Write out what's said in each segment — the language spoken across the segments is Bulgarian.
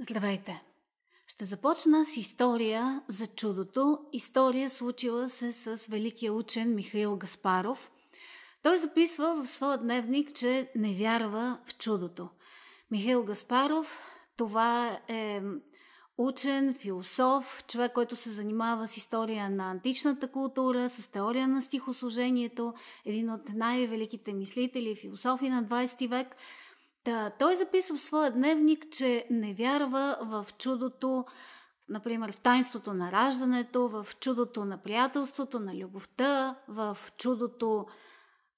Здравейте! Ще започна с история за чудото. История случила се с великия учен Михаил Гаспаров. Той записва в своя дневник, че не вярва в чудото. Михаил Гаспаров, това е учен, философ, човек, който се занимава с история на античната култура, с теория на стихосложението, един от най-великите мислители и философи на 20 век – да, той записва в своя дневник, че не вярва в чудото, например, в тайнството на раждането, в чудото на приятелството, на любовта, в чудото,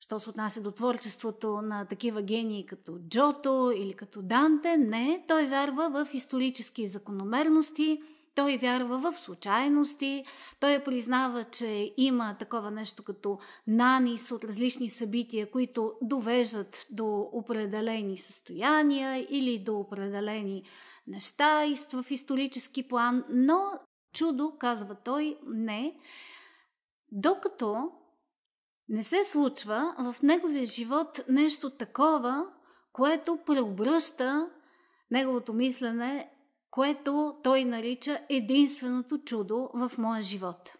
що се отнася до творчеството на такива гении като Джото или като Данте. Не, той вярва в исторически закономерности – той вярва в случайности, той признава, че има такова нещо като нанис от различни събития, които довеждат до определени състояния или до определени неща в исторически план, но чудо, казва той, не. Докато не се случва в неговия живот нещо такова, което преобръща неговото мислене което той нарича единственото чудо в моя живот.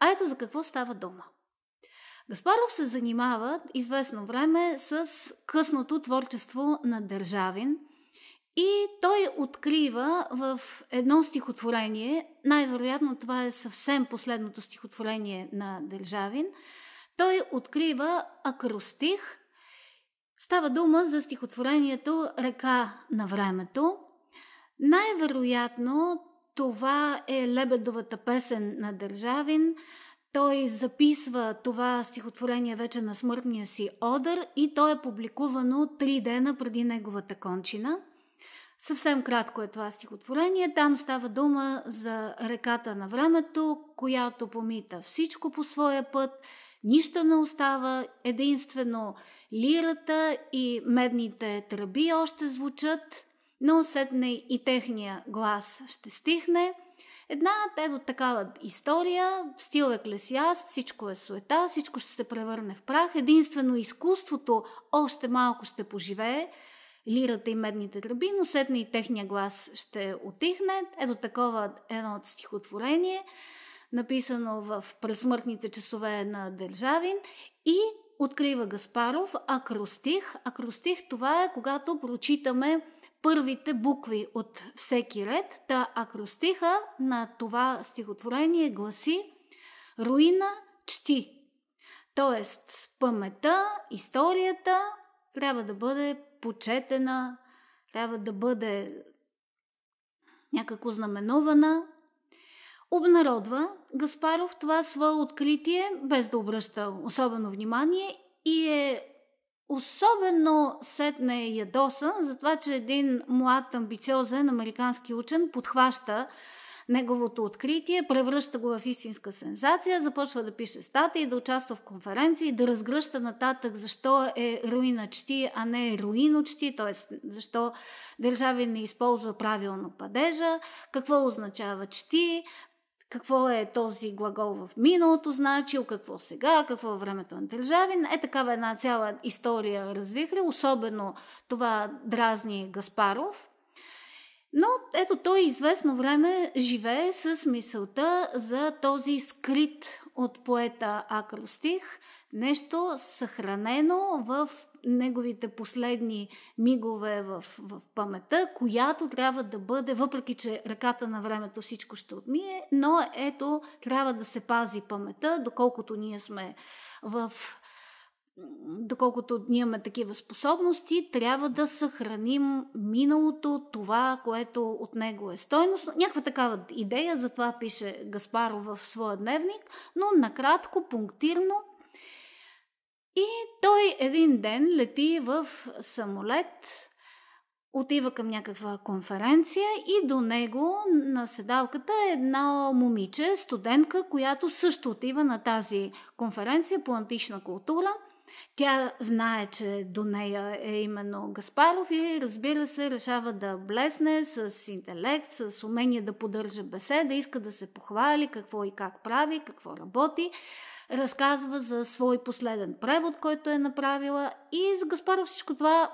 А ето за какво става дума. Гаспаров се занимава известно време с късното творчество на Държавин и той открива в едно стихотворение, най-вероятно това е съвсем последното стихотворение на Държавин, той открива акростих. Става дума за стихотворението Река на времето, най-вероятно това е лебедовата песен на Държавин. Той записва това стихотворение вече на смъртния си одър и то е публикувано три дена преди неговата кончина. Съвсем кратко е това стихотворение. Там става дума за реката на времето, която помита всичко по своя път, нищо не остава, единствено лирата и медните тръби още звучат – но сетне и техния глас ще стихне. Една ето такава история, в стил еклесиаст, всичко е суета, всичко ще се превърне в прах, единствено изкуството още малко ще поживее, лирата и медните тръби, но сетне и техния глас ще отихне. Ето такова едно стихотворение, написано в пресмъртните часове на Държавин и открива Гаспаров акростих. Акростих това е когато прочитаме първите букви от всеки ред. Та акростиха на това стихотворение гласи Руина чти. Тоест, памета, историята трябва да бъде почетена, трябва да бъде някако знаменувана. Обнародва Гаспаров това свое откритие без да обръща особено внимание и е Особено сетне е ядоса за това, че един млад, амбициозен американски учен подхваща неговото откритие, превръща го в истинска сензация, започва да пише статии, да участва в конференции, да разгръща нататък защо е руина чти, а не е руин очти, т.е. защо държави не използва правилно падежа, какво означава чти, какво е този глагол в миналото значил, какво сега, какво е времето на Държавин. Е такава една цяла история развихли, особено това дразни Гаспаров. Но ето той известно време живее с мисълта за този скрит от поета Акростих, нещо съхранено в неговите последни мигове в, в памета, която трябва да бъде, въпреки че ръката на времето всичко ще отмие, но ето, трябва да се пази памета, доколкото ние сме в доколкото ние имаме такива способности, трябва да съхраним миналото, това, което от него е стойност. Някаква такава идея, затова пише Гаспаро в своя дневник, но накратко, пунктирно – и той един ден лети в самолет, отива към някаква конференция и до него на седалката е една момиче, студентка, която също отива на тази конференция по антична култура. Тя знае, че до нея е именно Гаспаров и разбира се решава да блесне с интелект, с умение да поддържа беседа, иска да се похвали какво и как прави, какво работи разказва за свой последен превод, който е направила и за Гаспаров всичко това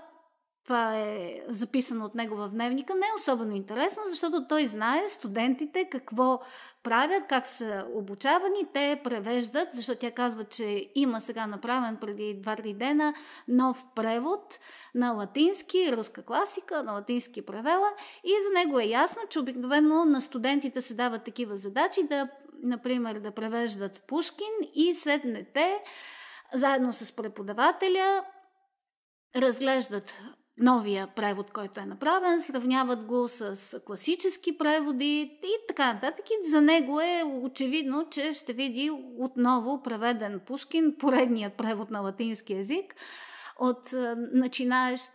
това е записано от него в дневника, не е особено интересно, защото той знае студентите какво правят, как са обучавани, те превеждат, защото тя казва, че има сега направен преди два-три дена нов превод на латински, руска класика, на латински правила и за него е ясно, че обикновено на студентите се дават такива задачи да, например, да превеждат Пушкин и седнете заедно с преподавателя разглеждат новия превод, който е направен, сравняват го с класически преводи и така нататък. И за него е очевидно, че ще види отново преведен Пушкин, поредният превод на латински язик от е, начинаещ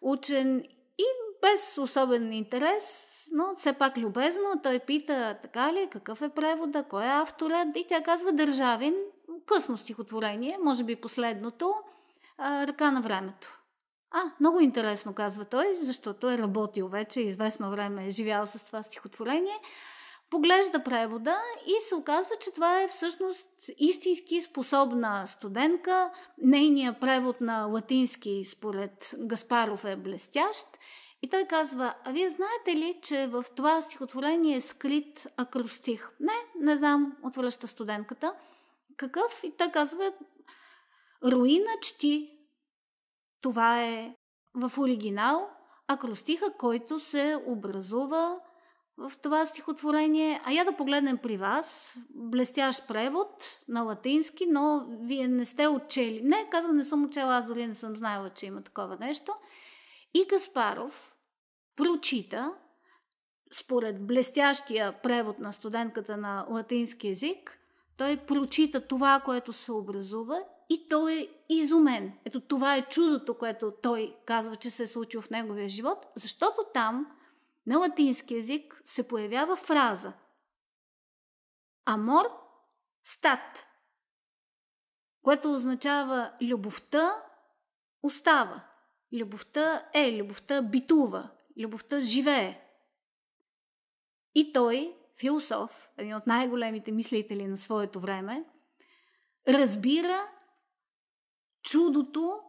учен и без особен интерес, но все пак любезно той пита така ли, какъв е превода, кой е авторът и тя казва държавин, късно стихотворение, може би последното, е, ръка на времето. А, много интересно, казва той, защото е работил вече, известно време е живял с това стихотворение. Поглежда превода и се оказва, че това е всъщност истински способна студентка. Нейният превод на латински според Гаспаров е блестящ. И той казва, а вие знаете ли, че в това стихотворение е скрит акростих? Не, не знам, отвръща студентката. Какъв? И той казва, руина чти. Това е в оригинал акростиха, който се образува в това стихотворение. А я да погледнем при вас. Блестящ превод на латински, но вие не сте учели. Не, казвам, не съм учела, аз дори не съм знаела, че има такова нещо. И Каспаров прочита, според блестящия превод на студентката на латински язик, той прочита това, което се образува и той е изумен. Ето това е чудото, което той казва, че се е случило в неговия живот, защото там на латински язик се появява фраза Амор стат, което означава любовта остава. Любовта е, любовта битува, любовта живее. И той, философ, един от най-големите мислители на своето време, разбира чудото,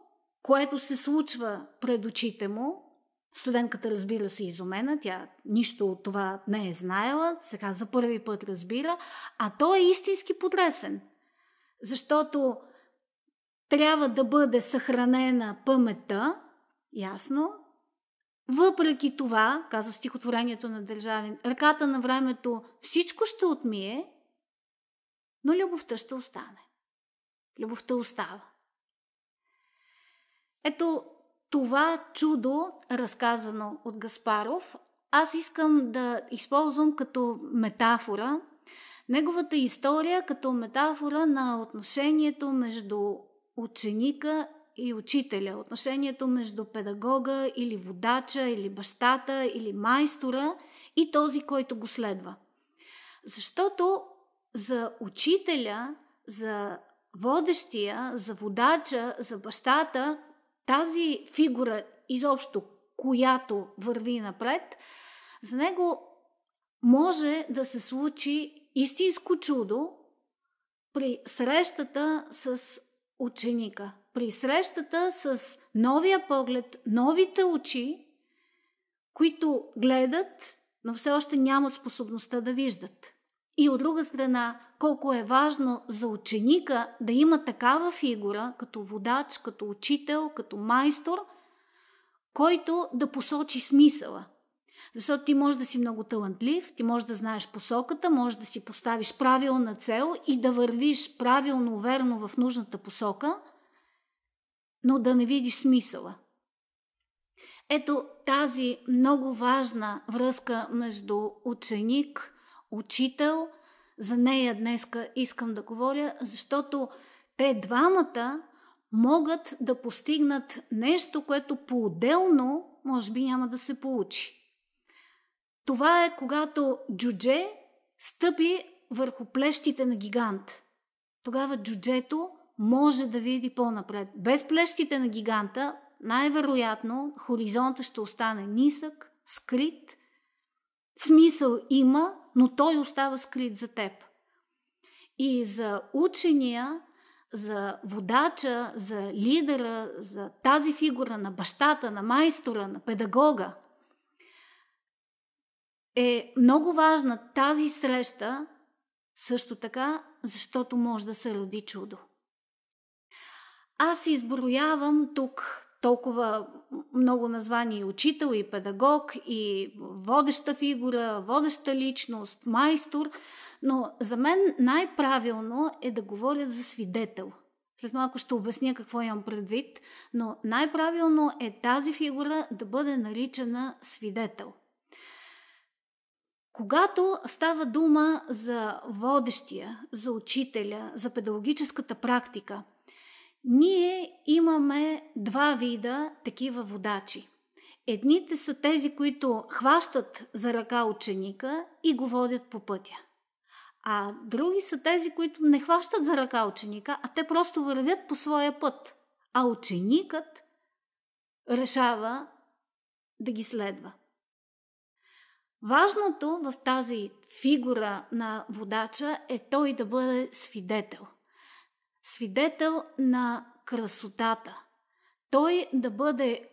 което се случва пред очите му. Студентката, разбира се, изумена, тя нищо от това не е знаела, сега за първи път разбира, а той е истински потресен. Защото трябва да бъде съхранена паметта, ясно, въпреки това, казва стихотворението на Държавин, ръката на времето всичко ще отмие, но любовта ще остане. Любовта остава. Ето това чудо, разказано от Гаспаров, аз искам да използвам като метафора. Неговата история като метафора на отношението между ученика и учителя, отношението между педагога или водача, или бащата, или майстора и този, който го следва. Защото за учителя, за водещия, за водача, за бащата, тази фигура изобщо, която върви напред, за него може да се случи истинско чудо при срещата с ученика, при срещата с новия поглед, новите очи, които гледат, но все още нямат способността да виждат. И от друга страна, колко е важно за ученика да има такава фигура, като водач, като учител, като майстор, който да посочи смисъла. Защото ти може да си много талантлив, ти може да знаеш посоката, може да си поставиш правилна цел и да вървиш правилно, верно в нужната посока, но да не видиш смисъла. Ето тази много важна връзка между ученик, учител – за нея днеска искам да говоря, защото те двамата могат да постигнат нещо, което по-отделно може би няма да се получи. Това е когато джудже стъпи върху плещите на гигант. Тогава джуджето може да види по-напред. Без плещите на гиганта, най-вероятно, хоризонта ще остане нисък, скрит. Смисъл има, но той остава скрит за теб. И за учения, за водача, за лидера, за тази фигура на бащата, на майстора, на педагога, е много важна тази среща също така, защото може да се роди чудо. Аз изброявам тук толкова много названи и учител, и педагог, и водеща фигура, водеща личност, майстор, но за мен най-правилно е да говоря за свидетел. След малко ще обясня какво имам предвид, но най-правилно е тази фигура да бъде наричана свидетел. Когато става дума за водещия, за учителя, за педагогическата практика – ние имаме два вида такива водачи. Едните са тези, които хващат за ръка ученика и го водят по пътя. А други са тези, които не хващат за ръка ученика, а те просто вървят по своя път. А ученикът решава да ги следва. Важното в тази фигура на водача е той да бъде свидетел – свидетел на красотата. Той да бъде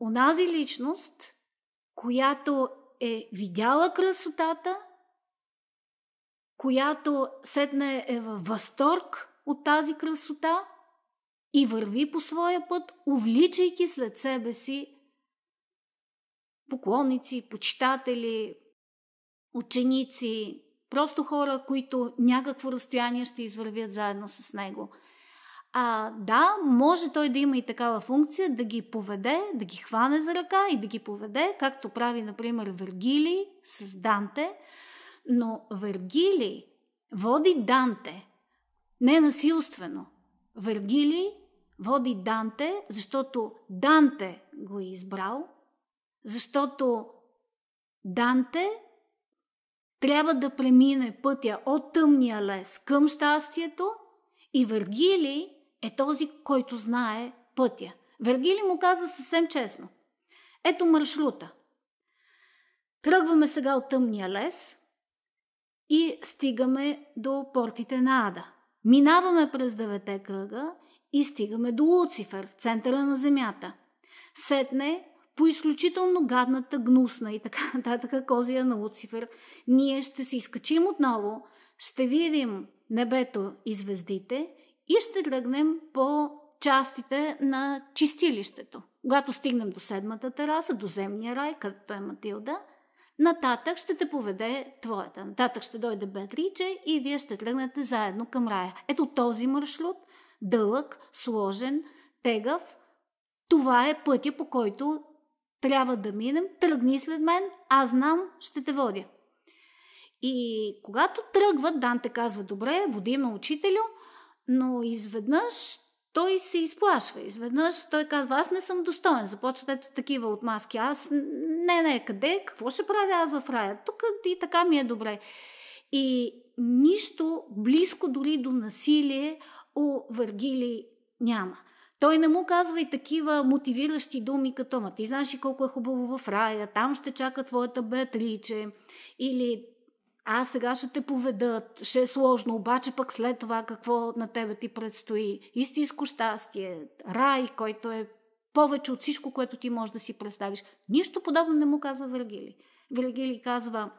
онази личност, която е видяла красотата, която седне е във възторг от тази красота и върви по своя път, увличайки след себе си поклонници, почитатели, ученици, Просто хора, които някакво разстояние ще извървят заедно с него. А, да, може той да има и такава функция да ги поведе, да ги хване за ръка и да ги поведе, както прави, например, Вергили с Данте. Но Вергили води Данте не насилствено. Вергили води Данте, защото Данте го е избрал, защото Данте трябва да премине пътя от тъмния лес към щастието и Вергили е този, който знае пътя. Вергили му каза съвсем честно. Ето маршрута. Тръгваме сега от тъмния лес и стигаме до портите на Ада. Минаваме през девете кръга и стигаме до Луцифер, в центъра на Земята. Сетне по изключително гадната, гнусна и така нататък козия на Луцифер, ние ще се изкачим отново, ще видим небето и звездите и ще тръгнем по частите на чистилището. Когато стигнем до седмата тераса, до земния рай, където е Матилда, нататък ще те поведе твоята. Нататък ще дойде Бетриче и вие ще тръгнете заедно към рая. Ето този маршрут, дълъг, сложен, тегав, това е пътя, по който трябва да минем, тръгни след мен, аз знам, ще те водя. И когато тръгват, Данте казва, добре, води ме учителю, но изведнъж той се изплашва. Изведнъж той казва, аз не съм достоен. Започват ето такива отмазки. Аз не, не, къде, какво ще правя аз в рая? Тук и така ми е добре. И нищо близко дори до насилие у Вергили няма. Той не му казва и такива мотивиращи думи, като ма ти знаеш и колко е хубаво в рая, там ще чака твоята Беатриче, или аз сега ще те поведат, ще е сложно, обаче пък след това какво на тебе ти предстои. Истинско щастие, рай, който е повече от всичко, което ти можеш да си представиш. Нищо подобно не му казва Вергили. Вергили казва,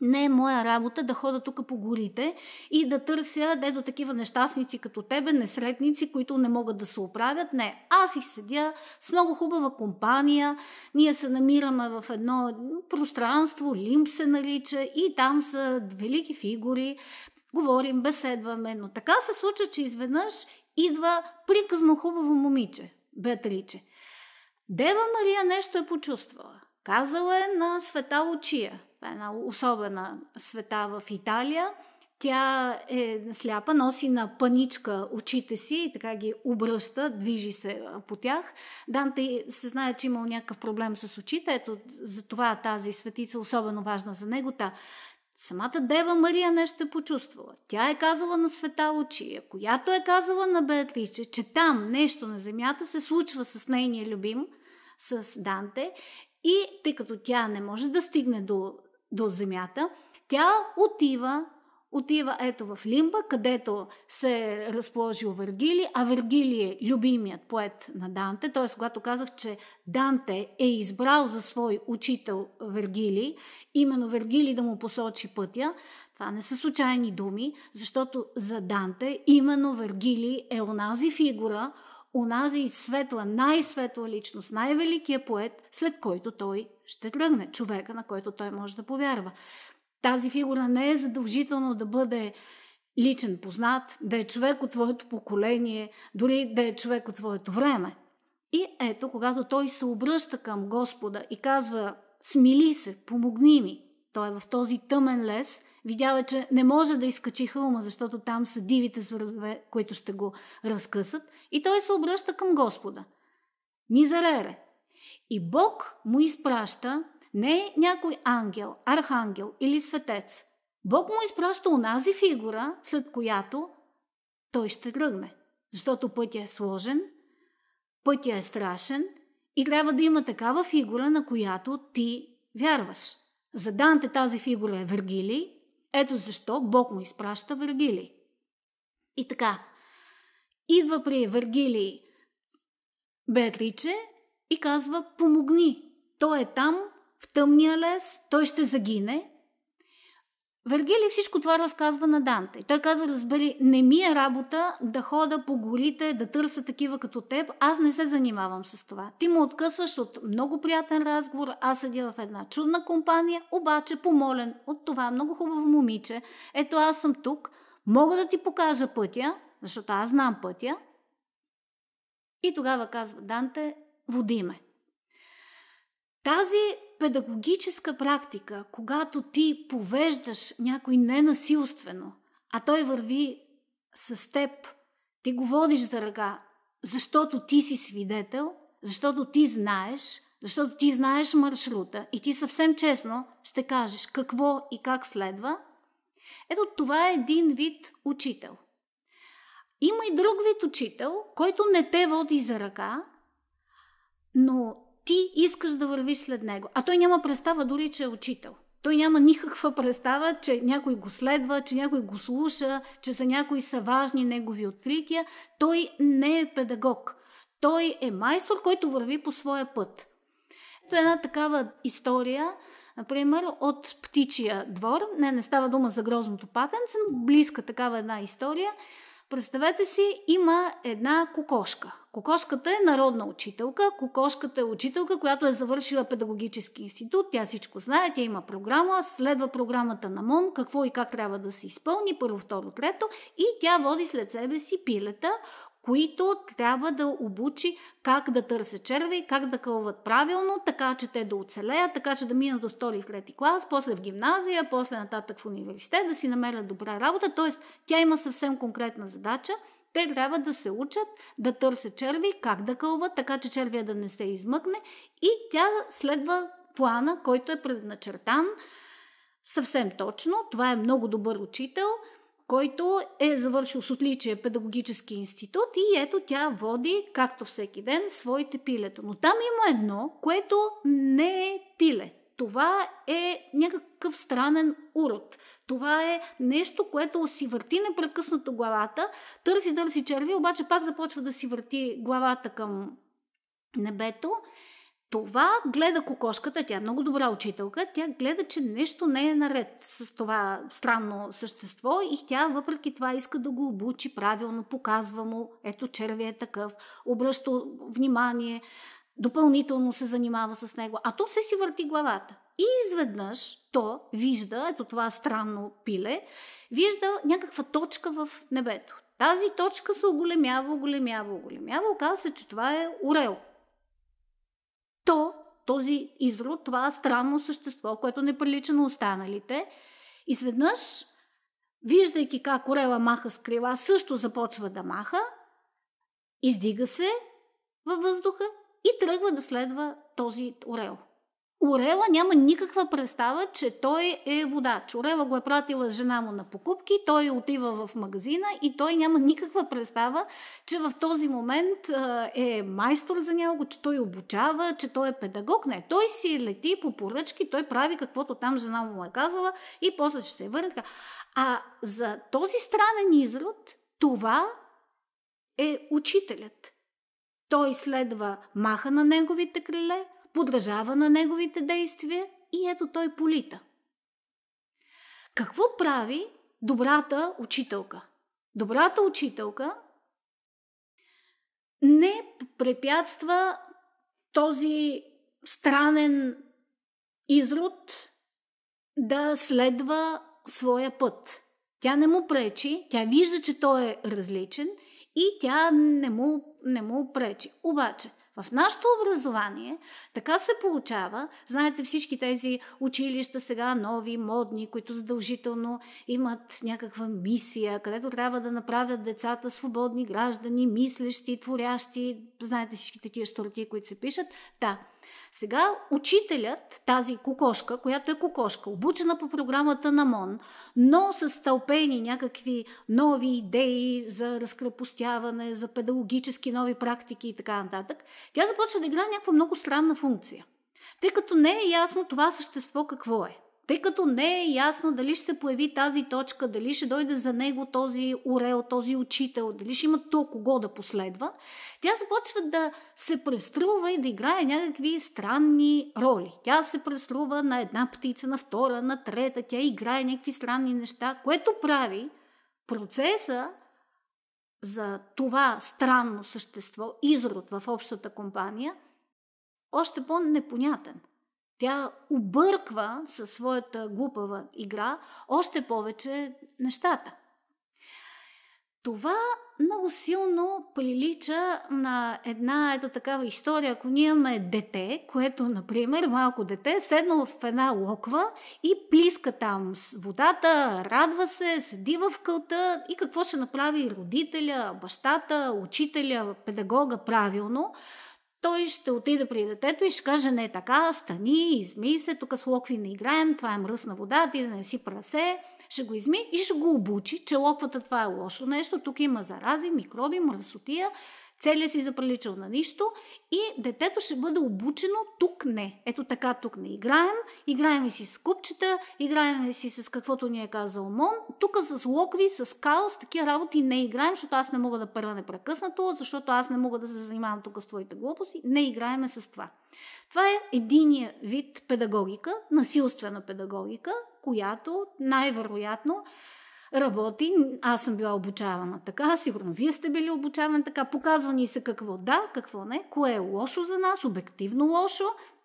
не е моя работа да хода тук по горите и да търся дето такива нещастници като тебе, несретници, които не могат да се оправят. Не, аз и седя с много хубава компания. Ние се намираме в едно пространство, Лим се нарича, и там са велики фигури. Говорим, беседваме, но така се случва, че изведнъж идва приказно хубаво момиче, Беатриче. Дева Мария нещо е почувствала. Казала е на света очия. Е една особена света в Италия. Тя е сляпа, носи на паничка очите си и така ги обръща, движи се по тях. Данте се знае, че е имал някакъв проблем с очите, ето за това тази светица е особено важна за него. Та, самата Дева Мария нещо е почувствала. Тя е казала на света очи, която е казала на Беатриче, че там нещо на земята се случва с нейния любим, с Данте и тъй като тя не може да стигне до до земята, тя отива отива ето в Лимба, където се е разположил Вергили, а Вергили е любимият поет на Данте, т.е. когато казах, че Данте е избрал за свой учител Вергили, именно Вергили да му посочи пътя, това не са случайни думи, защото за Данте именно Вергили е онази фигура, унази светла, най-светла личност, най великият поет, след който той ще тръгне, човека, на който той може да повярва. Тази фигура не е задължително да бъде личен познат, да е човек от твоето поколение, дори да е човек от твоето време. И ето, когато той се обръща към Господа и казва, смили се, помогни ми, той е в този тъмен лес, видяла, че не може да изкачи хълма, защото там са дивите зверове, които ще го разкъсат. И той се обръща към Господа. Мизерере. И Бог му изпраща не някой ангел, архангел или светец. Бог му изпраща онази фигура, след която той ще тръгне. Защото пътя е сложен, пътя е страшен и трябва да има такава фигура, на която ти вярваш. За Данте тази фигура е Вергилий, ето защо Бог му изпраща Вергилий. И така, идва при Вергилий Беатриче и казва, помогни. Той е там, в тъмния лес, той ще загине, Вергилий е всичко това разказва на Данте. Той казва, разбери, не ми е работа да хода по горите, да търся такива като теб. Аз не се занимавам с това. Ти му откъсваш от много приятен разговор. Аз седя в една чудна компания, обаче помолен от това много хубаво момиче. Ето аз съм тук. Мога да ти покажа пътя, защото аз знам пътя. И тогава казва Данте, води ме. Тази педагогическа практика, когато ти повеждаш някой ненасилствено, а той върви с теб, ти го водиш за ръка, защото ти си свидетел, защото ти знаеш, защото ти знаеш маршрута и ти съвсем честно ще кажеш какво и как следва. Ето това е един вид учител. Има и друг вид учител, който не те води за ръка, но ти искаш да вървиш след него. А той няма представа дори, че е учител. Той няма никаква представа, че някой го следва, че някой го слуша, че за някой са важни негови открития. Той не е педагог. Той е майстор, който върви по своя път. Ето една такава история, например, от птичия двор. Не, не става дума за грозното патенце, но близка такава една история – Представете си, има една кокошка. Кокошката е народна учителка. Кокошката е учителка, която е завършила педагогически институт. Тя всичко знае, тя има програма, следва програмата на МОН, какво и как трябва да се изпълни, първо, второ, трето. И тя води след себе си пилета, които трябва да обучи как да търсят черви, как да кълват правилно, така че те да оцелеят, така че да минат до втори и трети клас, после в гимназия, после нататък в университет, да си намерят добра работа. Тоест, тя има съвсем конкретна задача. Те трябва да се учат да търсят черви, как да кълват, така че червия да не се измъкне и тя следва плана, който е предначертан съвсем точно. Това е много добър учител – който е завършил с отличие педагогически институт и ето тя води, както всеки ден, своите пилета. Но там има едно, което не е пиле. Това е някакъв странен урод. Това е нещо, което си върти непрекъснато главата, търси, търси черви, обаче пак започва да си върти главата към небето това гледа кокошката, тя е много добра учителка, тя гледа, че нещо не е наред с това странно същество и тя въпреки това иска да го обучи правилно, показва му, ето черви е такъв, обръща внимание, допълнително се занимава с него, а то се си върти главата. И изведнъж то вижда, ето това странно пиле, вижда някаква точка в небето. Тази точка се оголемява, оголемява, оголемява. Оказва се, че това е орел то този изрод, това странно същество, което не прилича на останалите. Изведнъж, виждайки как орела маха с крила, също започва да маха, издига се във въздуха и тръгва да следва този орел. Орела няма никаква представа, че той е водач. Орела го е пратила жена му на покупки, той отива в магазина и той няма никаква представа, че в този момент е майстор за някого, че той обучава, че той е педагог. Не, той си лети по поръчки, той прави каквото там жена му е казала и после ще се върне. А за този странен изрод, това е учителят. Той следва маха на неговите криле, подражава на неговите действия и ето той полита. Какво прави добрата учителка? Добрата учителка не препятства този странен изрод да следва своя път. Тя не му пречи, тя вижда, че той е различен и тя не му, не му пречи. Обаче – в нашето образование така се получава, знаете всички тези училища сега нови, модни, които задължително имат някаква мисия, където трябва да направят децата свободни граждани, мислещи, творящи, знаете всички такива щурти, които се пишат. Да, сега учителят, тази кокошка, която е кокошка, обучена по програмата на МОН, но с стълпени някакви нови идеи за разкръпостяване, за педагогически нови практики и така нататък, тя започва да играе някаква много странна функция. Тъй като не е ясно това същество какво е тъй като не е ясно дали ще се появи тази точка, дали ще дойде за него този орел, този учител, дали ще има то кого да последва, тя започва да се преструва и да играе някакви странни роли. Тя се преструва на една птица, на втора, на трета, тя играе някакви странни неща, което прави процеса за това странно същество, изрод в общата компания, още по-непонятен – тя обърква със своята глупава игра още повече нещата. Това много силно прилича на една ето такава история. Ако ние имаме дете, което, например, малко дете седна седнало в една локва и плиска там с водата, радва се, седи в кълта и какво ще направи родителя, бащата, учителя, педагога правилно – той ще отиде при детето и ще каже, не така, стани, изми се, тук с локви не играем, това е мръсна вода, ти да не си прасе, ще го изми и ще го обучи, че локвата това е лошо нещо, тук има зарази, микроби, мръсотия, целият си заприличал на нищо и детето ще бъде обучено тук не. Ето така тук не играем, играем и си с купчета, играем и си с каквото ни е казал Мон. Тук с локви, с каос, такива работи не играем, защото аз не мога да първа непрекъснато, защото аз не мога да се занимавам тук с твоите глупости. Не играем с това. Това е единия вид педагогика, насилствена педагогика, която най-вероятно работи. Аз съм била обучавана така, сигурно вие сте били обучавани така. Показва ни се какво да, какво не, кое е лошо за нас, обективно лошо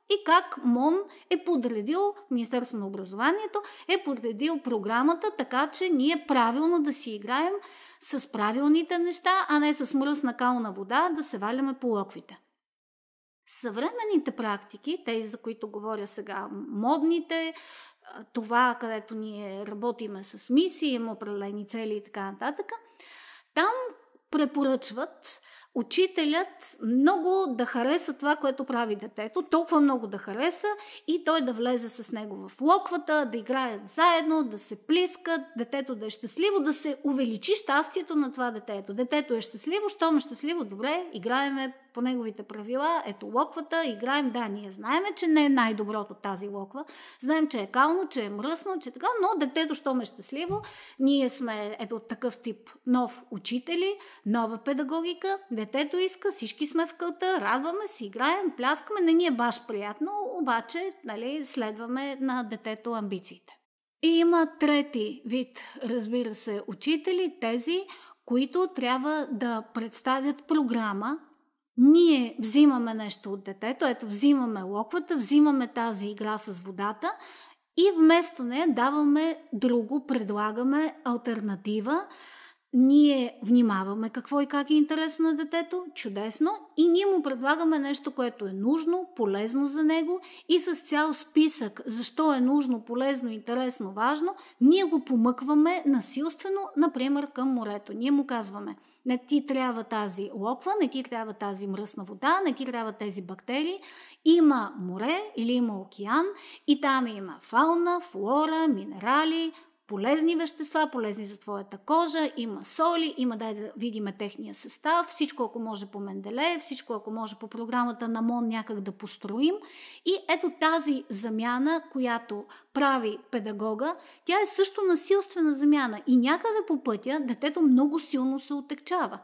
и как МОН е подредил, Министерството на образованието е подредил програмата така, че ние правилно да си играем с правилните неща, а не с мръсна кална вода да се валяме по локвите. Съвременните практики, тези за които говоря сега, модните, това, където ние работиме с мисии, има определени цели и така нататък, там препоръчват учителят много да хареса това, което прави детето, толкова много да хареса и той да влезе с него в локвата, да играят заедно, да се плискат, детето да е щастливо, да се увеличи щастието на това детето. Детето е щастливо, щом е щастливо, добре, играеме по неговите правила, ето локвата, играем, да, ние знаеме, че не е най-доброто тази локва, знаем, че е кално, че е мръсно, че е така, но детето, щом е щастливо, ние сме ето такъв тип нов учители, нова педагогика, Детето иска, всички сме в кълта, радваме се, играем, пляскаме, не ни е баш приятно, обаче нали, следваме на детето амбициите. И има трети вид, разбира се, учители, тези, които трябва да представят програма. Ние взимаме нещо от детето, ето взимаме локвата, взимаме тази игра с водата и вместо нея даваме друго, предлагаме альтернатива, ние внимаваме какво и как е интерес на детето, чудесно, и ние му предлагаме нещо, което е нужно, полезно за него и с цял списък защо е нужно, полезно, интересно, важно, ние го помъкваме насилствено, например, към морето. Ние му казваме, не ти трябва тази локва, не ти трябва тази мръсна вода, не ти трябва тези бактерии. Има море или има океан и там има фауна, флора, минерали, полезни вещества, полезни за твоята кожа, има соли, има дай да видим техния състав, всичко ако може по Менделеев, всичко ако може по програмата на МОН някак да построим. И ето тази замяна, която прави педагога, тя е също насилствена замяна и някъде по пътя детето много силно се отекчава.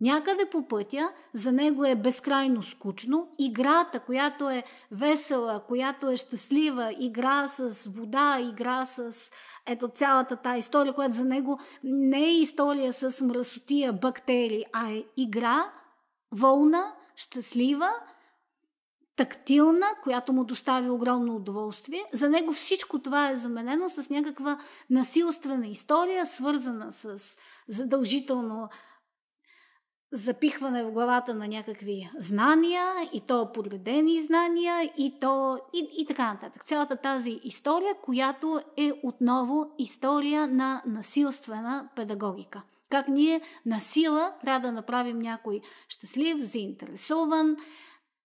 Някъде по пътя за него е безкрайно скучно. Играта, която е весела, която е щастлива, игра с вода, игра с ето цялата тази история, която за него не е история с мръсотия, бактерии, а е игра, вълна, щастлива, тактилна, която му достави огромно удоволствие. За него всичко това е заменено с някаква насилствена история, свързана с задължително запихване в главата на някакви знания, и то подредени знания, и то и, и така нататък. Цялата тази история, която е отново история на насилствена педагогика. Как ние на сила трябва да направим някой щастлив, заинтересован,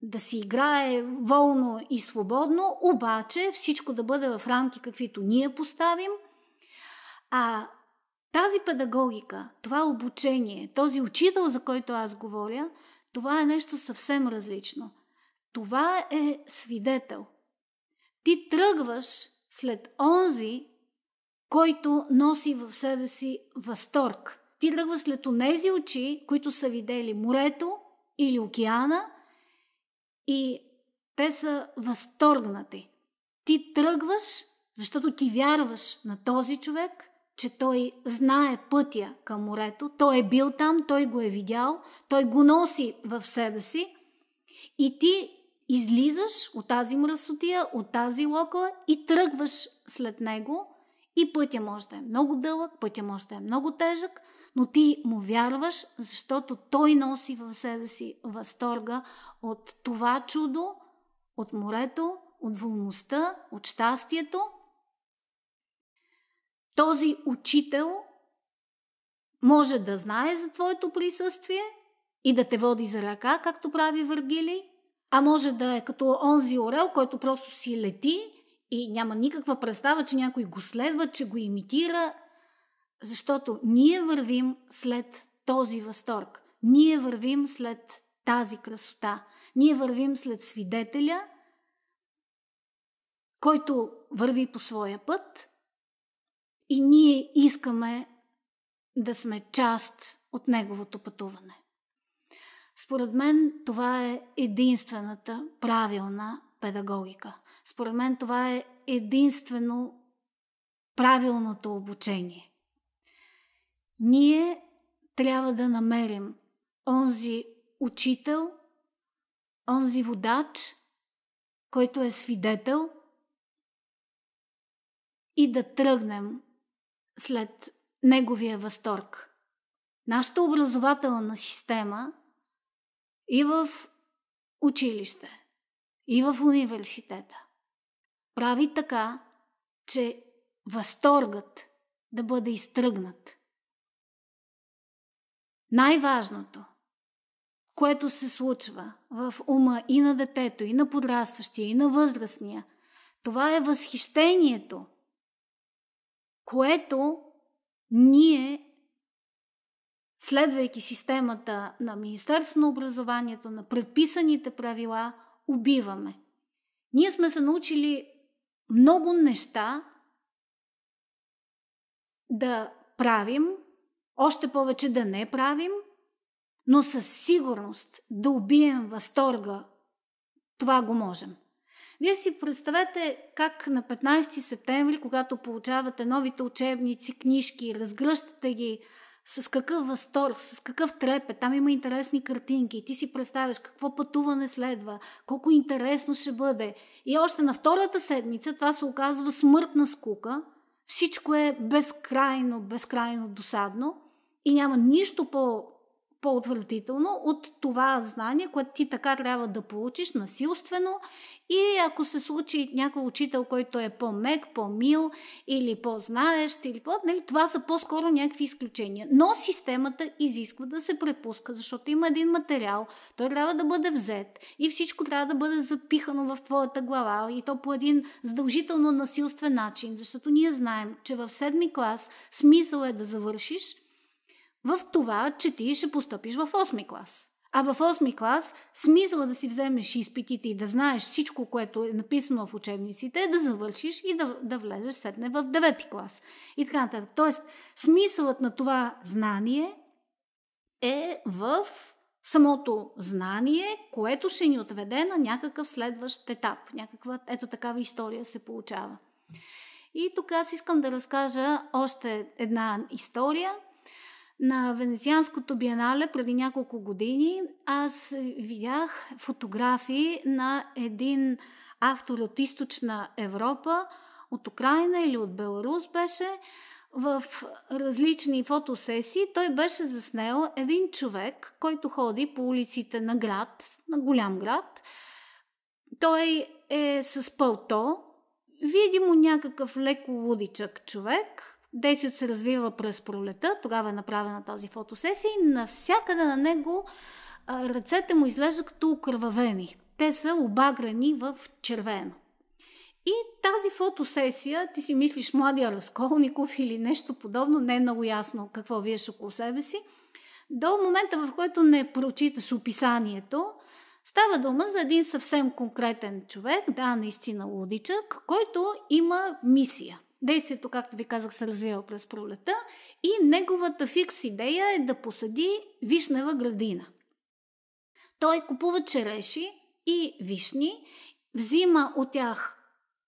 да си играе волно и свободно, обаче всичко да бъде в рамки, каквито ние поставим. А тази педагогика, това обучение, този учител, за който аз говоря, това е нещо съвсем различно. Това е свидетел. Ти тръгваш след онзи, който носи в себе си възторг. Ти тръгваш след онези очи, които са видели морето или океана и те са възторгнати. Ти тръгваш, защото ти вярваш на този човек – че той знае пътя към морето, той е бил там, той го е видял, той го носи в себе си и ти излизаш от тази мръсотия, от тази локла и тръгваш след него и пътя може да е много дълъг, пътя може да е много тежък, но ти му вярваш, защото той носи в себе си възторга от това чудо, от морето, от вълността, от щастието – този учител може да знае за твоето присъствие и да те води за ръка, както прави въргили, а може да е като онзи орел, който просто си лети и няма никаква представа, че някой го следва, че го имитира, защото ние вървим след този възторг. Ние вървим след тази красота. Ние вървим след свидетеля, който върви по своя път и ние искаме да сме част от неговото пътуване. Според мен това е единствената правилна педагогика. Според мен това е единствено правилното обучение. Ние трябва да намерим онзи учител, онзи водач, който е свидетел и да тръгнем след неговия възторг. Нашата образователна система и в училище, и в университета прави така, че възторгът да бъде изтръгнат. Най-важното, което се случва в ума и на детето, и на подрастващия, и на възрастния, това е възхищението – което ние, следвайки системата на Министерство на образованието, на предписаните правила, убиваме. Ние сме се научили много неща да правим, още повече да не правим, но със сигурност да убием възторга, това го можем. Вие си представете как на 15 септември, когато получавате новите учебници, книжки, разгръщате ги, с какъв възторг, с какъв трепет. Там има интересни картинки ти си представяш какво пътуване следва, колко интересно ще бъде. И още на втората седмица това се оказва смъртна скука. Всичко е безкрайно, безкрайно досадно и няма нищо по по-отвратително от това знание, което ти така трябва да получиш насилствено и ако се случи някой учител, който е по-мек, по-мил или по-знаещ, или по, нали, това са по-скоро някакви изключения. Но системата изисква да се препуска, защото има един материал, той трябва да бъде взет и всичко трябва да бъде запихано в твоята глава и то по един задължително насилствен начин, защото ние знаем, че в седми клас смисъл е да завършиш, в това, че ти ще поступиш в 8 клас. А в 8 клас смисъла да си вземеш изпитите и да знаеш всичко, което е написано в учебниците, е да завършиш и да, да влезеш следне в 9 клас. И така нататък. Тоест, смисълът на това знание е в самото знание, което ще ни отведе на някакъв следващ етап. Някаква, ето такава история се получава. И тук аз искам да разкажа още една история – на Венецианското биенале преди няколко години аз видях фотографии на един автор от източна Европа, от Украина или от Беларус беше, в различни фотосесии той беше заснел един човек, който ходи по улиците на град, на голям град. Той е с пълто, видимо някакъв леко лудичък човек, Действието се развива през пролета, тогава е направена тази фотосесия и навсякъде на него а, ръцете му изглежда като окървавени. Те са обаграни в червено. И тази фотосесия, ти си мислиш младия Разколников или нещо подобно, не е много ясно какво виеш около себе си, до момента в който не прочиташ описанието, Става дума за един съвсем конкретен човек, да, наистина лодичък, който има мисия – Действието, както ви казах, се развива през пролета и неговата фикс идея е да посади вишнева градина. Той купува череши и вишни, взима от тях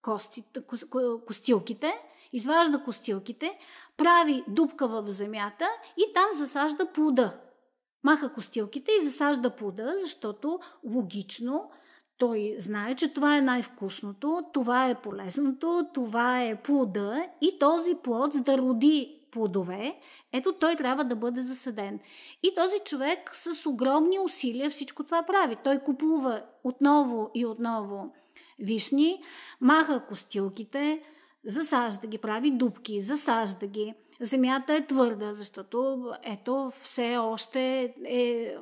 костите, костилките, изважда костилките, прави дупка в земята и там засажда плода. Маха костилките и засажда плода, защото логично – той знае, че това е най-вкусното, това е полезното, това е плода и този плод, за да роди плодове, ето той трябва да бъде заседен. И този човек с огромни усилия всичко това прави. Той купува отново и отново вишни, маха костилките, засажда ги, прави дубки, засажда ги. Земята е твърда, защото ето все още е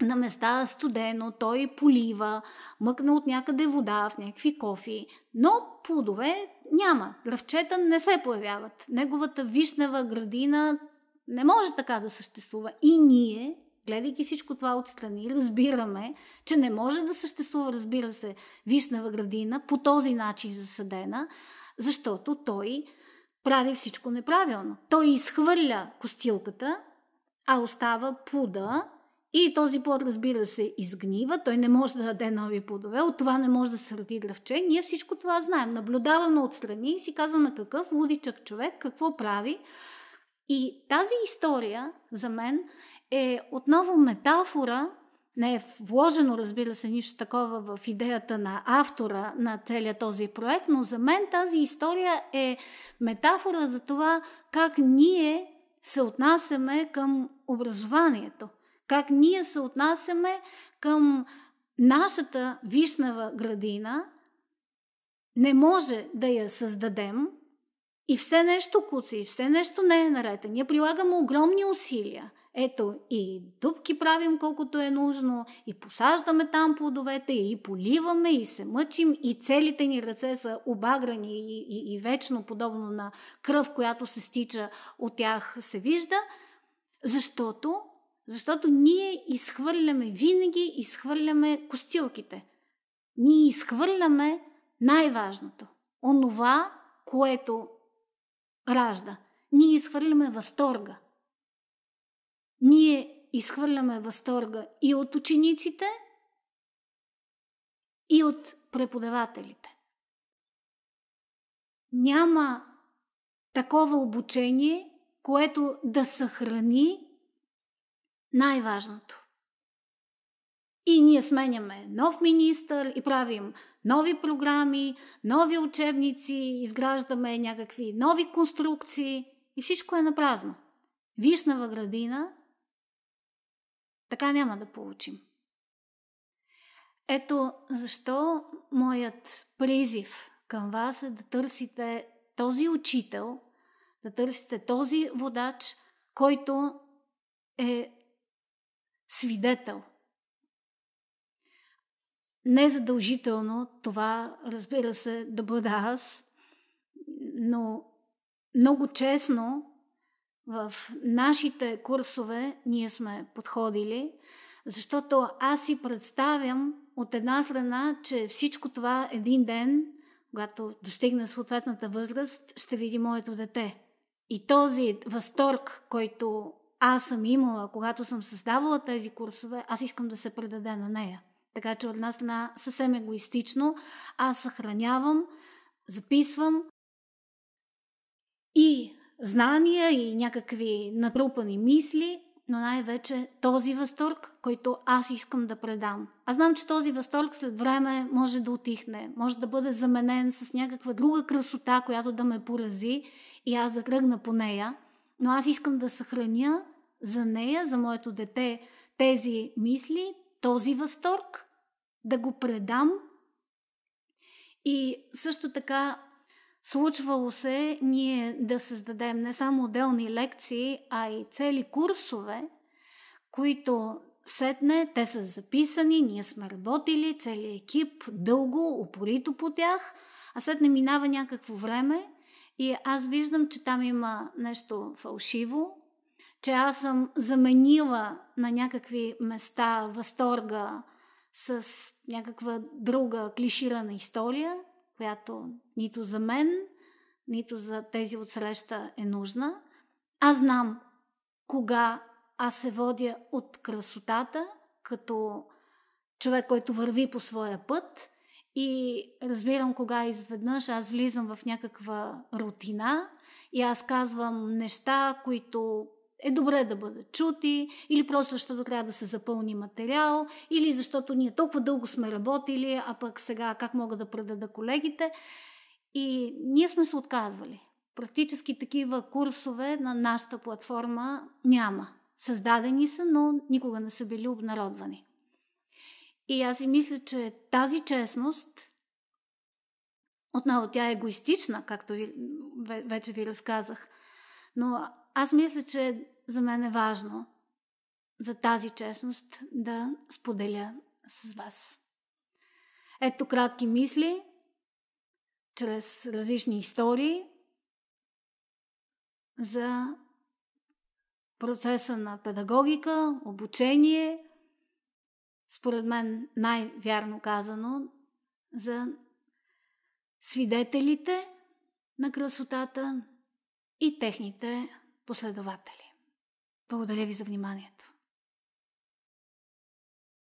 на места студено, той полива, мъкна от някъде вода в някакви кофи, но плодове няма. Дравчета не се появяват. Неговата вишнева градина не може така да съществува. И ние, гледайки всичко това отстрани, разбираме, че не може да съществува, разбира се, вишнева градина по този начин засадена, защото той прави всичко неправилно. Той изхвърля костилката, а остава плода, и този плод, разбира се, изгнива, той не може да даде нови плодове, от това не може да се роди дръвче. Ние всичко това знаем. Наблюдаваме отстрани и си казваме какъв лудичък човек, какво прави. И тази история за мен е отново метафора, не е вложено, разбира се, нищо такова в идеята на автора на целият този проект, но за мен тази история е метафора за това как ние се отнасяме към образованието как ние се отнасяме към нашата вишнава градина, не може да я създадем и все нещо куци, все нещо не е наред. Ние прилагаме огромни усилия. Ето и дубки правим колкото е нужно, и посаждаме там плодовете, и поливаме, и се мъчим, и целите ни ръце са обаграни и, и, и вечно подобно на кръв, която се стича от тях, се вижда, защото защото ние изхвърляме, винаги изхвърляме костилките. Ние изхвърляме най-важното. Онова, което ражда. Ние изхвърляме възторга. Ние изхвърляме възторга и от учениците, и от преподавателите. Няма такова обучение, което да съхрани най-важното. И ние сменяме нов министър и правим нови програми, нови учебници, изграждаме някакви нови конструкции и всичко е на празно. Вишнава градина така няма да получим. Ето защо моят призив към вас е да търсите този учител, да търсите този водач, който е свидетел. Не е задължително това, разбира се, да бъда аз, но много честно в нашите курсове ние сме подходили, защото аз си представям от една страна, че всичко това един ден, когато достигна съответната възраст, ще види моето дете. И този възторг, който аз съм имала, когато съм създавала тези курсове, аз искам да се предаде на нея. Така че от една страна съвсем егоистично, аз съхранявам, записвам и знания, и някакви натрупани мисли, но най-вече този възторг, който аз искам да предам. Аз знам, че този възторг след време може да отихне, може да бъде заменен с някаква друга красота, която да ме порази и аз да тръгна по нея, но аз искам да съхраня за нея, за моето дете, тези мисли, този възторг, да го предам. И също така случвало се ние да създадем не само отделни лекции, а и цели курсове, които сетне, те са записани, ние сме работили, целият екип, дълго, упорито по тях, а след не минава някакво време и аз виждам, че там има нещо фалшиво, че аз съм заменила на някакви места възторга с някаква друга клиширана история, която нито за мен, нито за тези отсреща е нужна. Аз знам кога аз се водя от красотата, като човек, който върви по своя път и разбирам кога изведнъж аз влизам в някаква рутина и аз казвам неща, които е добре да бъдат чути, или просто защото трябва да се запълни материал, или защото ние толкова дълго сме работили, а пък сега как мога да предада колегите. И ние сме се отказвали. Практически такива курсове на нашата платформа няма. Създадени са, но никога не са били обнародвани. И аз си мисля, че тази честност, отново тя е егоистична, както ви, вече ви разказах, но аз мисля, че за мен е важно за тази честност да споделя с вас. Ето кратки мисли, чрез различни истории за процеса на педагогика, обучение, според мен най-вярно казано, за свидетелите на красотата и техните последователи. Благодаря ви за вниманието.